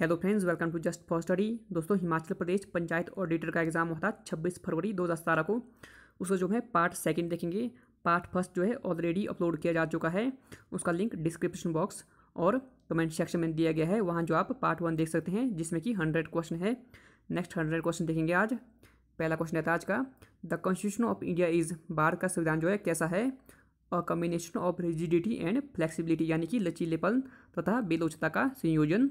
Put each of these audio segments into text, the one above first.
hello friends welcome to just for study दोस्तों Himachal Pradesh panchayat auditor का exam होता है छब्बीस फरवरी दो हज़ार सतारह को उसको जो है पार्ट सेकंड देखेंगे पार्ट फर्स्ट जो है ऑलरेडी अपलोड किया जा चुका है उसका लिंक डिस्क्रिप्शन बॉक्स और कमेंट सेक्शन में दिया गया है वहाँ जो आप पार्ट वन देख सकते हैं जिसमें कि हंड्रेड क्वेश्चन है नेक्स्ट हंड्रेड क्वेश्चन देखेंगे आज पहला क्वेश्चन है आज का the constitution of India is Bharat का संविधान जो है कैसा है a combination of rigidity and flexibility यानी कि लचीलेपन तथा बेलोचता का संयोजन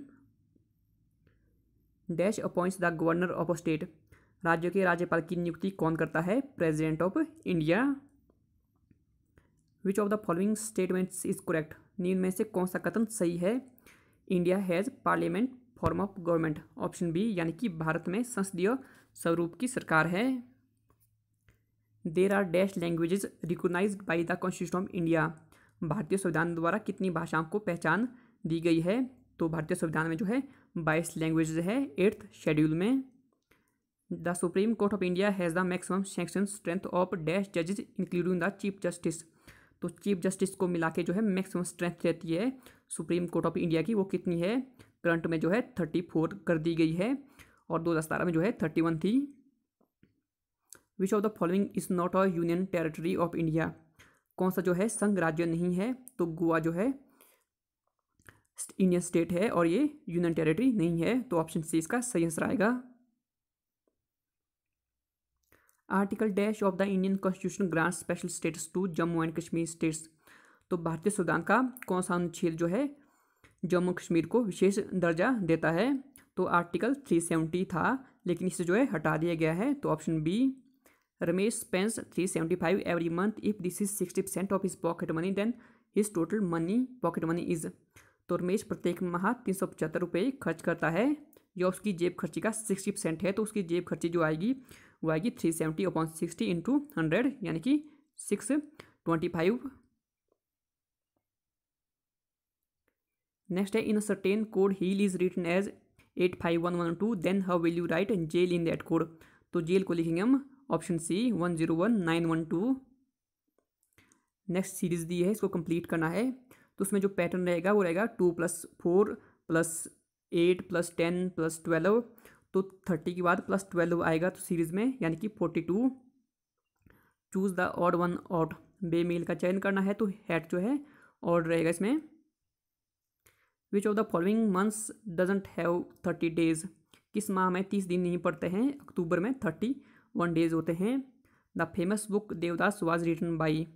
dash appoints the governor of state राज्य के राज्यपाल की नियुक्ति कौन करता है president of India which of the following statements is correct निम्न में से कौन सा कथन सही है India has parliament form of government option B यानी कि भारत में संसदीय स्वरूप की सरकार है there are dash languages recognised by the constitution of India भारतीय संविधान द्वारा कितनी भाषाओं को पहचान दी गई है तो भारतीय संविधान में जो है बाईस लैंग्वेज है एट्थ शेड्यूल में the supreme court of India has the maximum sanction strength of dash जजेस इंक्लूडिंग द चीफ जस्टिस तो चीफ जस्टिस को मिला के जो है मैक्सिमम स्ट्रेंथ रहती है सुप्रीम कोर्ट ऑफ इंडिया की वो कितनी है करंट में जो है थर्टी फोर कर दी गई है और दो हज़ार सतारह में जो है थर्टी वन थी which of the following is not a union territory of India कौन सा जो है संघ राज्य नहीं है तो गोवा जो है इंडियन स्टेट है और ये यूनियन टेरिटरी नहीं है तो ऑप्शन सी इसका सही आंसर आएगा article dash of the Indian constitution grant special status to Jammu and Kashmir states तो भारतीय संविधान का कौन सा अनुच्छेद जो है जम्मू कश्मीर को विशेष दर्जा देता है तो आर्टिकल थ्री सेवेंटी था लेकिन इसे जो है हटा दिया गया है तो option B Ramesh spends three seventy five every month if this is sixty percent of his pocket money then his total money pocket money is तो रमेश प्रत्येक माह तीन सौ पचहत्तर रुपये खर्च करता है या उसकी जेब खर्ची का सिक्सटी परसेंट है तो उसकी जेब खर्ची जो आएगी वो आएगी three seventy upon sixty into hundred यानी कि सिक्स ट्वेंटी फाइव नेक्स्ट है in certain code heal is written as eight five one one two then how will you write jail in that code तो jail को लिखेंगे हम option C one zero one nine one two next series दी है इसको complete करना है तो उसमें जो पैटर्न रहेगा वो रहेगा two plus four plus eight plus ten plus twelve तो थर्टी के बाद प्लस ट्वेल्व आएगा तो सीरीज़ में यानी कि forty two choose the odd one odd बे मेल का चयन करना है तो हेड जो है ऑड रहेगा इसमें which of the following months doesn't have thirty days किस माह में तीस दिन नहीं पड़ते हैं अक्टूबर में थर्टी वन डेज होते हैं the famous book Devdas was written by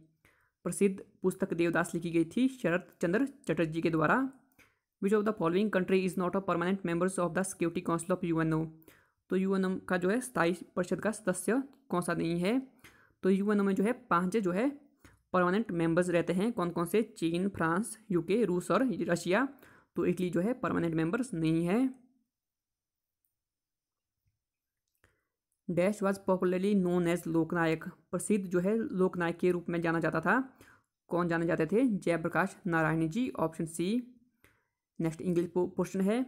प्रसिद्ध पुस्तक देवदास लिखी गई थी शरद चंद्र चटर्जी के द्वारा which of the following country is not a permanent members of the security council of U तो यू का जो है स्थायी परिषद का सदस्य कौन सा नहीं है तो यू में जो है पाँच जो है परमानेंट मेंबर्स रहते हैं कौन कौन से चीन फ्रांस यूके रूस और रशिया तो इटली जो है परमानेंट मेंबर्स नहीं है dash was popularly known as Loknayak प्रसिद्ध जो है लोकनायक के रूप में जाना जाता था कौन जाने जाते थे Jayaprakash Narayan ji option C next English question है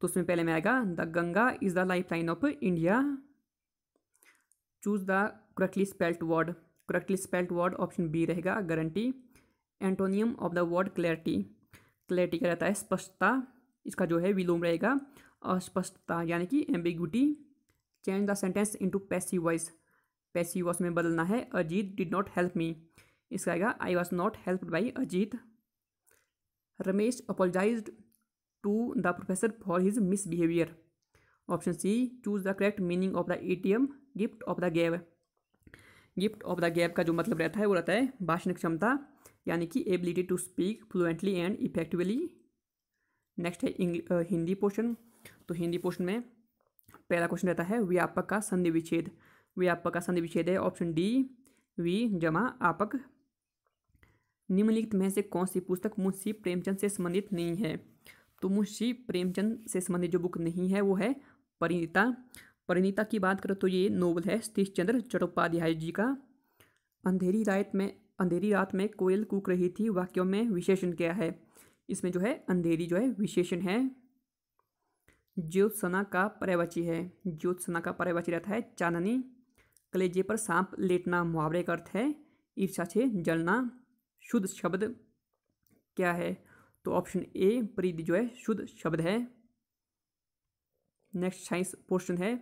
तो उसमें पहले में आएगा the Ganga is the life line of India choose the correctly spelt word correctly spelt word option B रहेगा guarantee antonym of the word clarity clarity का रहता है स्पष्टता इसका जो है विलोम रहेगा अस्पष्टता यानी कि ambiguity change the sentence into passive voice passive voice में बदलना है Ajit did not help me इसका आएगा I was not help by Ajit Ramesh apologise to the professor for his misbehaviour option C choose the correct meaning of the A T M gift of the gab gift of the gab का जो मतलब रहता है वो रहता है भाषण क्षमता यानी कि ability to speak fluently and effectively next है हिंदी पोर्शन तो हिंदी पोर्शन में पहला क्वेश्चन रहता है व्यापक का संधि विच्छेद व्यापक का संधि विच्छेद है ऑप्शन डी वी जमा आपक निम्नलिखित में से कौन सी पुस्तक मुंशी प्रेमचंद से संबंधित नहीं है तो मुंशी प्रेमचंद से संबंधित जो बुक नहीं है वो है परिणीता परिणीता की बात करें तो ये नोवल है सतीश चंद्र चट्टोपाध्याय जी का अंधेरी रात में अंधेरी रात में कोयल कूक रही थी वाक्यों में विशेषण क्या है इसमें जो है अंधेरी जो है विशेषण है ज्योत्सना का पर्यावची है ज्योत्सना का पर्यावची रहता है चाननी कलेजे पर सांप लेटना मुहावरे का अर्थ है ईर्षा से जलना शुद्ध शब्द क्या है तो ऑप्शन ए प्रीति जो है शुद्ध शब्द है नेक्स्ट साइंस क्वेश्चन है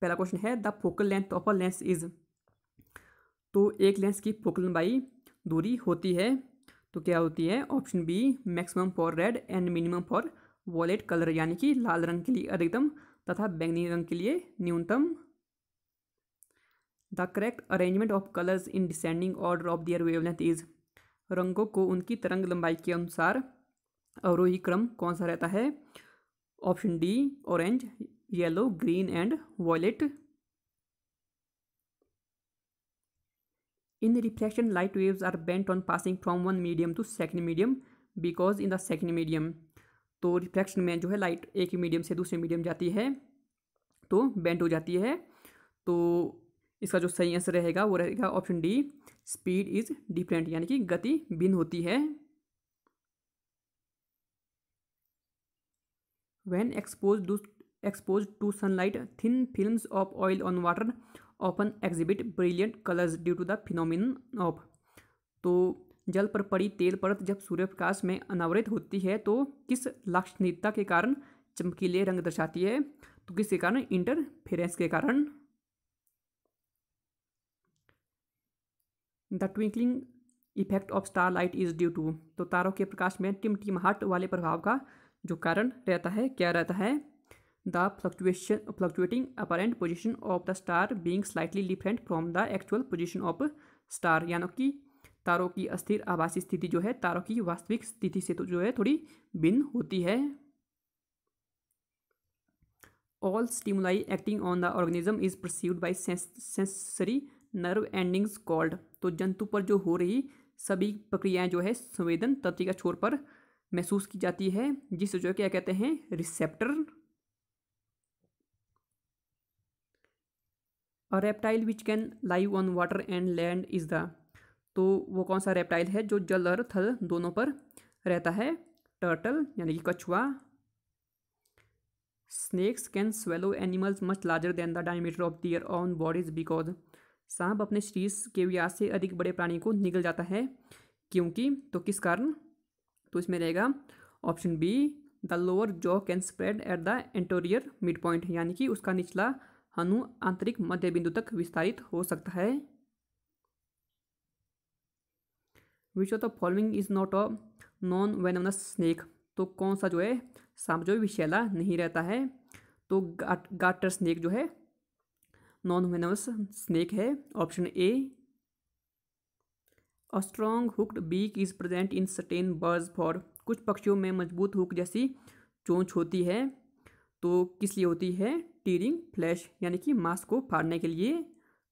पहला क्वेश्चन है the focal length of a lens is तो एक लेंस की फोकल लंबाई दूरी होती है तो क्या होती है option B maximum for red and minimum for violet colour यानी कि लाल रंग के लिए अधिकतम तथा बैंगनी रंग के लिए न्यूनतम the correct arrangement of colours in descending order of their wavelength is रंगों को उनकी तरंग लंबाई के अनुसार अवरोही क्रम कौन सा रहता है option D orange yellow green and violet in reflection light waves are bent on passing from one medium to second medium because in the second medium तो रिफ्लेक्शन में जो है लाइट एक ही मीडियम से दूसरे मीडियम जाती है तो बेंड हो जाती है तो इसका जो सही आंसर रहेगा वो रहेगा option D speed is different यानी कि गति भिन्न होती है when expose expose to sunlight thin films of oil on water often exhibit brilliant colours due to the phenomenon of तो जल पर पड़ी तेल परत जब सूर्यप्रकाश में अनावरित होती है तो किस लाक्षणिकता के कारण चमकीले रंग दर्शाती है तो किसके कारण इंटरफेरेंस के कारण the twinkling effect of star light is due to तो तारों के प्रकाश में टिमटिमाहट वाले प्रभाव का जो कारण रहता है क्या रहता है the fluctuation fluctuating apparent position of the star being slightly different from the actual position of star यानी कि तारों की अस्थिर आभासी स्थिति जो है तारों की वास्तविक स्थिति से तो जो है थोड़ी भिन्न होती है all stimuli acting on the organism is perceived by sensory nerve endings called तो जंतु पर जो हो रही सभी प्रक्रियाएं जो है संवेदन तंत्रिका छोर पर महसूस की जाती है जिसे जो है क्या कहते हैं receptor a reptile which can live on water and land is the तो वो कौन सा रेप्टाइल है जो जल और थल दोनों पर रहता है टर्टल यानी कि कछुआ snakes can swallow animals much larger than the diameter of their own bodies because सांप अपने शरीर के व्यास से अधिक बड़े प्राणी को निगल जाता है क्योंकि तो किस कारण तो इसमें रहेगा option B the lower jaw can spread at the anterior mid point यानी कि उसका निचला हनु आंतरिक मध्य बिंदु तक विस्तारित हो सकता है which of the following is not a non venomous snake तो कौन सा जो है सांप जो विशैला नहीं रहता है तो गाट गाटर स्नेक जो है नॉन वेनमस स्नेक है option A a strong hooked beak is present in certain birds for कुछ पक्षियों में मजबूत हुक जैसी चोंच होती है तो किस लिए होती है टीरिंग फ्लैश यानी कि मांस को फाड़ने के लिए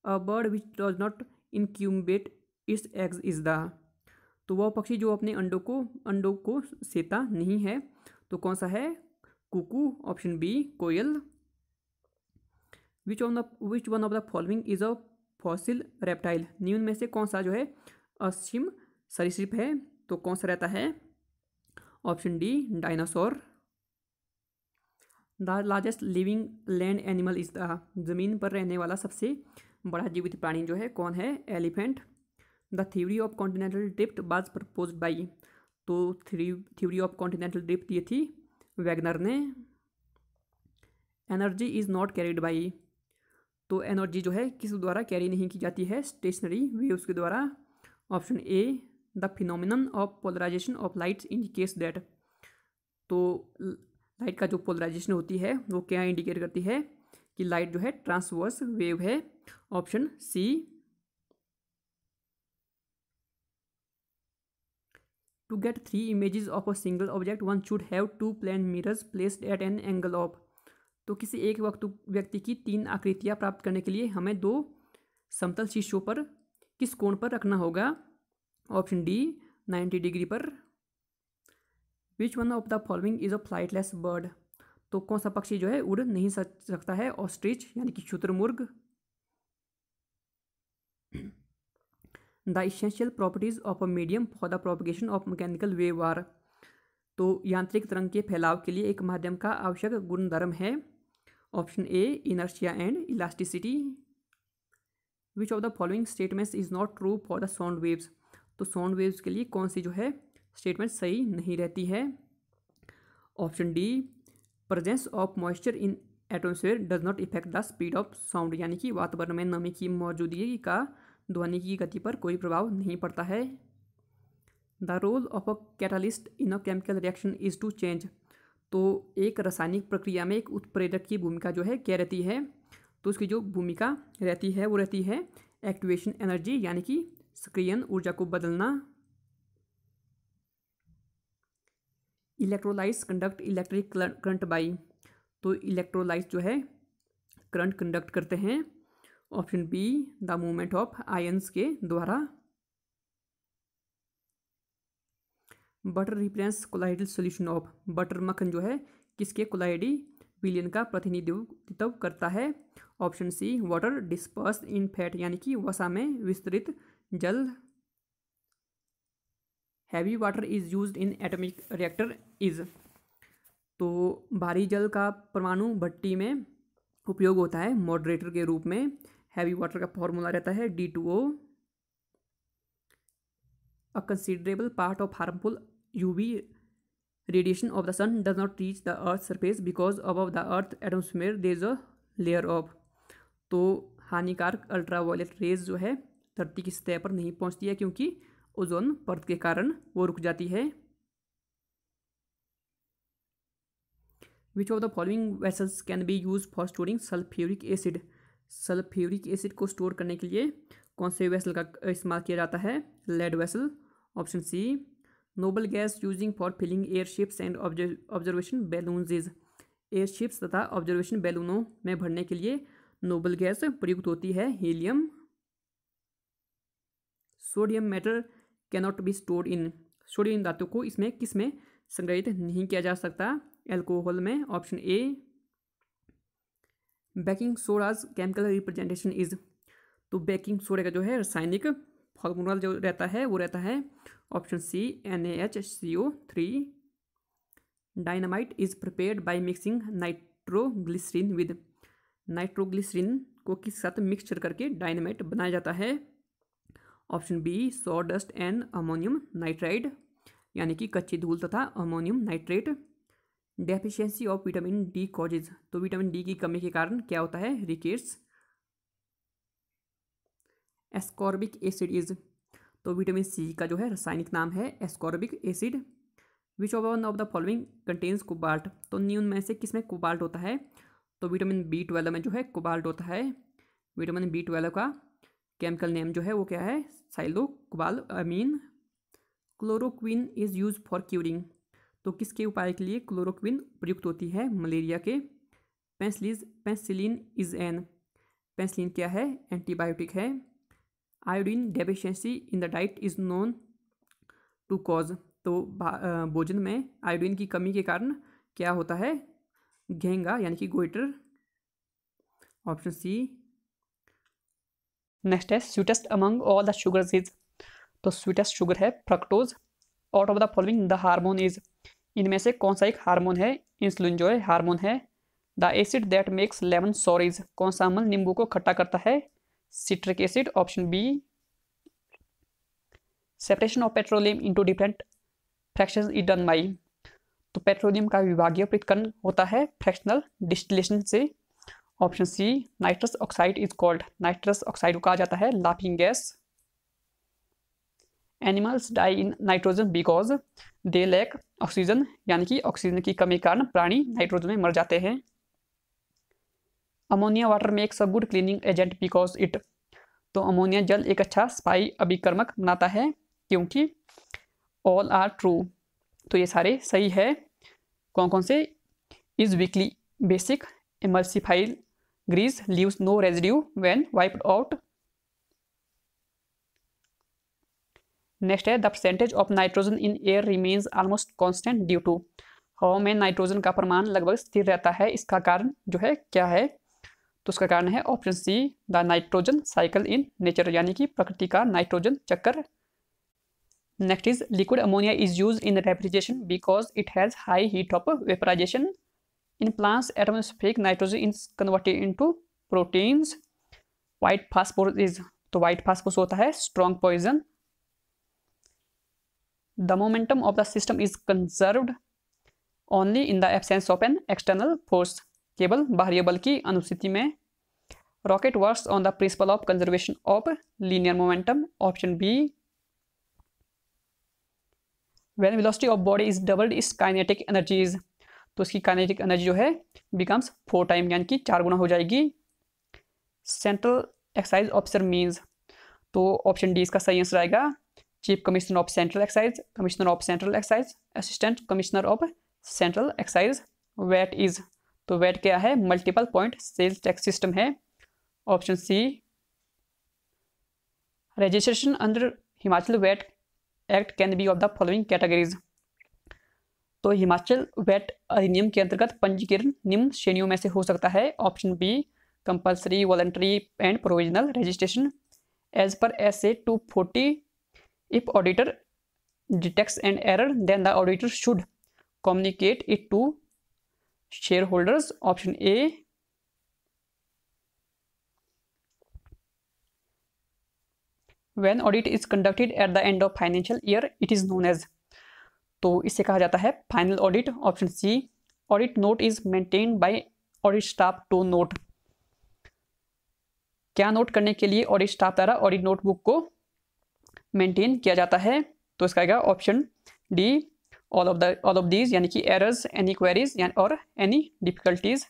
a bird which does not incubate its eggs is the तो वह पक्षी जो अपने अंडों को अंडों को सेता नहीं है तो कौन सा है कुकू ऑप्शन बी कोयल which on the which one of the following is a fossil reptile न्यून में से कौन सा जो है अश्चिम सरिश्रिप है तो कौन सा रहता है option D dinosaur the largest living land animal is the जमीन पर रहने वाला सबसे बड़ा जीवित प्राणी जो है कौन है elephant the theory of continental drift was propose by तो थ्योरी ऑफ कॉन्टिनेंटल ड्रिफ्ट ये थी वैगनर ने energy is not carried by तो एनर्जी जो है किस द्वारा कैरी नहीं की जाती है स्टेशनरी वेव्स के द्वारा option A the phenomenon of polarisation of lights indicates that तो लाइट का जो पोलराइजेशन होती है वो क्या इंडिकेट करती है कि लाइट जो है ट्रांसवर्स वेव है option C to get three images of a single object one should have two plane mirrors placed at an angle of तो किसी एक वक्त व्यक्ति की तीन आकृतियाँ प्राप्त करने के लिए हमें दो समतल शीशों पर किस कोण पर रखना होगा ऑप्शन डी नाइन्टी डिग्री पर which one of the following is a flightless bird तो कौन सा पक्षी जो है उड़ नहीं सकता है ऑस्ट्रिच यानी कि शुतुरमुर्ग the essential properties of a medium for the propagation of mechanical wave are तो यांत्रिक तरंग के फैलाव के लिए एक माध्यम का आवश्यक गुणधर्म है option A inertia and elasticity which of the following statements is not true for the sound waves तो साउंड वेव्स के लिए कौन सी जो है स्टेटमेंट सही नहीं रहती है option D presence of moisture in atmosphere does not effect the speed of sound यानी कि वातावरण में नमी की मौजूदगी का ध्वनि की गति पर कोई प्रभाव नहीं पड़ता है the role of a catalyst in a chemical reaction is to change तो एक रासायनिक प्रक्रिया में एक उत्प्रेरक की भूमिका जो है क्या रहती है तो उसकी जो भूमिका रहती है वो रहती है एक्टिवेशन एनर्जी यानी कि सक्रियन ऊर्जा को बदलना electrolytes conduct electric current by तो इलेक्ट्रोलाइट्स जो है करंट कंडक्ट करते हैं option B the movement of ions के द्वारा butter represents colloidal solution of butter मक्खन जो है किसके कोलाइडी विलियन का प्रतिनिधित्व करता है option C water disperse in fat यानी कि वसा में विस्तृत जल heavy water is use in atomic reactor is तो भारी जल का परमाणु भट्टी में उपयोग होता है मॉडरेटर के रूप में हैवी वाटर का फॉर्मूला रहता है D two O a considerable part of harmful UV radiation of the sun does not reach the earth surface because of the earth atmosphere there is a layer of तो हानिकारक violet rays जो है धरती की सतह पर नहीं पहुंचती है क्योंकि ओजोन पर्थ के कारण वो रुक जाती है which of the following vessels can be use for storing sulphuric acid sulphuric acid को स्टोर करने के लिए कौन से वेसल का इस्तेमाल किया जाता है lead vessel option C noble gas using for filling airships and observation balloon is airships तथा ऑब्जर्वेशन बैलूनों में भरने के लिए नोबल गैस प्रयुक्त होती है helium sodium metal cannot be stored in sodium धातु को इसमें किस में संग्रहित नहीं किया जा सकता एल्कोहल में option A baking soda's chemical representation is तो बेकिंग सोडे का जो है रासायनिक फॉर्मूला जो रहता है वो रहता है option C N H C O three dynamite is prepared by mixing nitroglycerine with nitroglycerine को किस साथ मिक्सचर करके डायनामाइट बनाया जाता है option B sawdust and ammonium nitride यानी कि कच्ची धूल तथा ammonium nitrate deficiency of vitamin D causes तो विटामिन डी की कमी के कारण क्या होता है रिकेट्स एस्कॉर्बिक एसिड इज तो विटामिन सी का जो है रासायनिक नाम है ascorbic acid which one of the following contains cobalt तो न्यून में से किस में कोबाल्ट होता है तो विटामिन बी ट्वेल्व में जो है कोबाल्ट होता है विटामिन बी ट्वेल्व का केमिकल नेम जो है वो क्या है cyanocobalamin chloroquine is use for curing तो किसके उपाय के लिए क्लोरोक्विन प्रयुक्त होती है मलेरिया के penicillin penicillin is an penicillin क्या है एंटीबायोटिक है iodine deficiency in the diet is known to cause तो भोजन में आयोडीन की कमी के कारण क्या होता है घेंगा यानी कि गोइटर ऑप्शन सी नेक्स्ट है sweetest among all the sugar is तो स्वीटेस्ट शुगर है fructose out of the following the hormone is इनमें से कौन सा एक हार्मोन है इंसुलिन जो है हार्मोन है the acid that makes lemon sour is कौन सा अमल नींबू को खट्टा करता है citric acid option B separation of petroleum into different fraction is done by तो पेट्रोलियम का विभागीय पृथकरण होता है फ्रैक्शनल डिस्टिलेशन से option C nitrous oxide is called nitrous oxide को कहा जाता है laughing gas animals die in nitrogen because they lack oxygen यानी कि ऑक्सीजन की कमी के कारण प्राणी नाइट्रोजन में मर जाते हैं ammonia water makes a good cleaning agent because it तो अमोनिया जल एक अच्छा स्पाई अभिक्रमक बनाता है क्योंकि ऑल आर ट्रू तो ये सारे सही है कौन कौन से is weakly basic emulsifies grease leaves no residue when wiped out next है the percentage of nitrogen in air remains almost constant due to हवा में नाइट्रोजन का प्रमाण लगभग स्थिर रहता है इसका कारण जो है क्या है तो उसका कारण है option C the nitrogen cycle in nature यानी कि प्रकृति का नाइट्रोजन चक्कर next is liquid ammonia is use in refrigeration because it has high heat of vaporization in plants atmospheric nitrogen in converted into proteins white phosphorus is तो white phosphorus होता है strong poison the momentum of the system is conserved only in the absence of an external force केवल बाहरी बल की अनुस्थिति में rocket works on the principle of conservation of linear momentum option B when velocity of body is doubled is kinetic energies तो इसकी kinetic energy जो है बिकम्स फोर टाइम यानी कि चार गुना हो जाएगी सेंट्रल एक्सरसाइज ऑफिसर मीन्स तो ऑप्शन डी इसका सही आंसर आएगा chief commissioner of central excise commissioner of central excise assistant commissioner of central excise VAT is तो वैट क्या है multiple point sales tax system है option C registration under Himachal VAT act can be of the following categories तो Himachal wait अधिनियम के अंतर्गत पंजीकरण निम्न श्रेणियों में से हो सकता है option B compulsory voluntary and provisional registration as per S A two forty if auditor detect and error then the auditor should communicate it to shareholders option A when audit is conducted at the end of financial year it is known as तो इसे कहा जाता है final audit option C audit note is maintain by audit staff to note क्या note करने के लिए audit staff द्वारा ऑडिट नोटबुक को मेंटेन किया जाता है तो इसका आएगा option D all of the all of these यानी कि एरर्स एनी क्वेरीज और any difficulties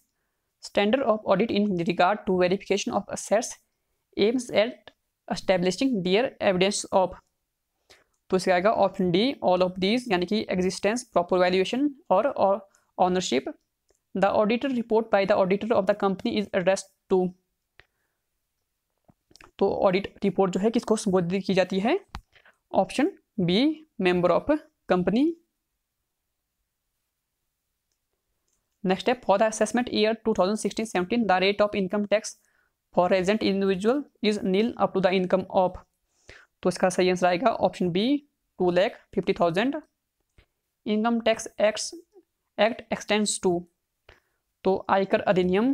standard of audit in regard to verification of assets aims at establishing dear evidence of तो इसका आएगा option D all of these यानी कि existence proper valuation और ownership the auditor report by the auditor of the company is address to तो audit report जो है किसको संबोधित की जाती है option B member of company next है for the assessment year 2016-17 the rate of income tax for resident individual is nil up to the income of तो इसका सही आंसर आएगा option B two lakh fifty thousand income tax act act extends to तो आयकर अधिनियम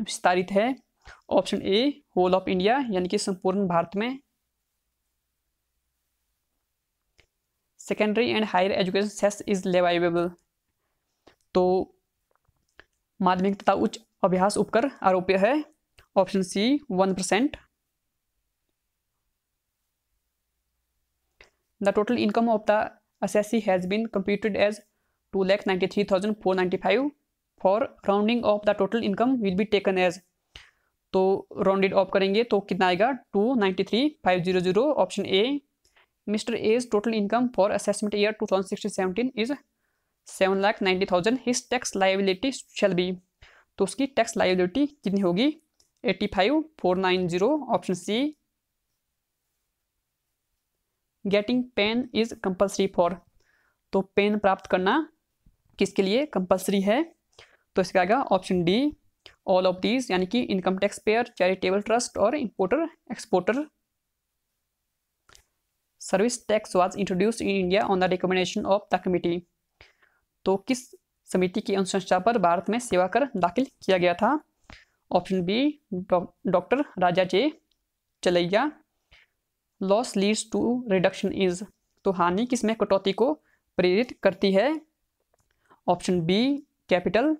विस्तारित है option A whole of India यानी कि संपूर्ण भारत में secondary and higher education cess is leviable तो माध्यमिक तथा उच्च अभ्यास उपकर आरोपी है option C one percent the total income of the ninety three thousand four ninety five for rounding off the total income will be taken as तो rounded off करेंगे तो कितना आएगा two ninety three five zero zero option A mister A's total income for assessment year 2016-17 is seven lakh ninety thousand his tax liability shall be तो उसकी tax liability कितनी होगी eighty five four nine zero option C getting PAN is compulsory for तो PAN प्राप्त करना किसके लिए compulsory है तो इसका आएगा option D all of these यानी कि income tax payer charitable trust और importer exporter service tax was introduce in India on the recommendation of the committee तो किस समिति की अनुशंसा पर भारत में सेवा कर दाखिल किया गया था option B doctor Raja J Chelliah loss leads to reduction is तो हानि किसमें कटौती को प्रेरित करती है option B capital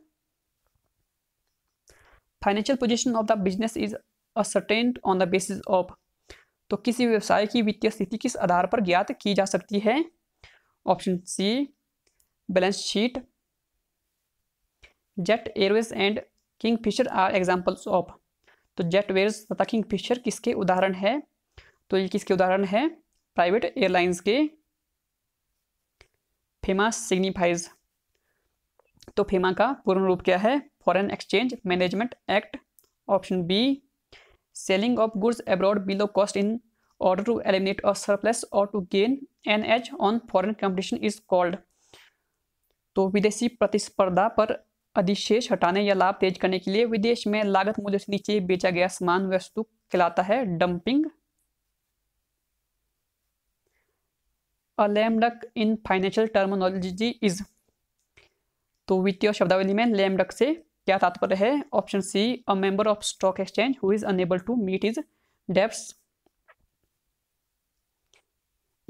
financial position of the business is ascertained on the basis of तो किसी व्यवसाय की वित्तीय स्थिति किस आधार पर ज्ञात की जा सकती है option C balance sheet Jet Airways and Kingfisher are examples of तो जेट एयरवेज तथा किंग फिशर किसके उदाहरण है तो ये किसके उदाहरण है प्राइवेट एयरलाइंस के फेमा सिग्निफाइज तो फेमा का पूर्ण रूप क्या है foreign exchange management act option B selling of goods abroad below cost in order to eliminate a surplus or to gain an edge on foreign competition is called तो विदेशी प्रतिस्पर्धा पर अधिशेष हटाने या लाभ तेज करने के लिए विदेश में लागत मूल्य से नीचे बेचा गया समान वस्तु कहलाता है dumping a lame duck in financial terminology is तो वित्तीय शब्दावली में लैमडक से क्या तात्पर्य है option C a member of stock exchange who is unable to meet is debts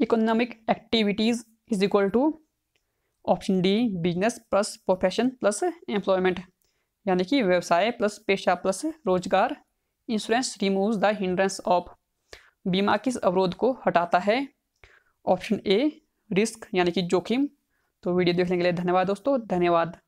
economic activities is equal to option D business plus profession plus employment यानी कि व्यवसाय प्लस पेशा प्लस रोजगार insurance removes the hindrance of बीमा किस अवरोध को हटाता है ऑप्शन ए रिस्क यानी कि जोखिम तो वीडियो देखने के लिए धन्यवाद दोस्तों धन्यवाद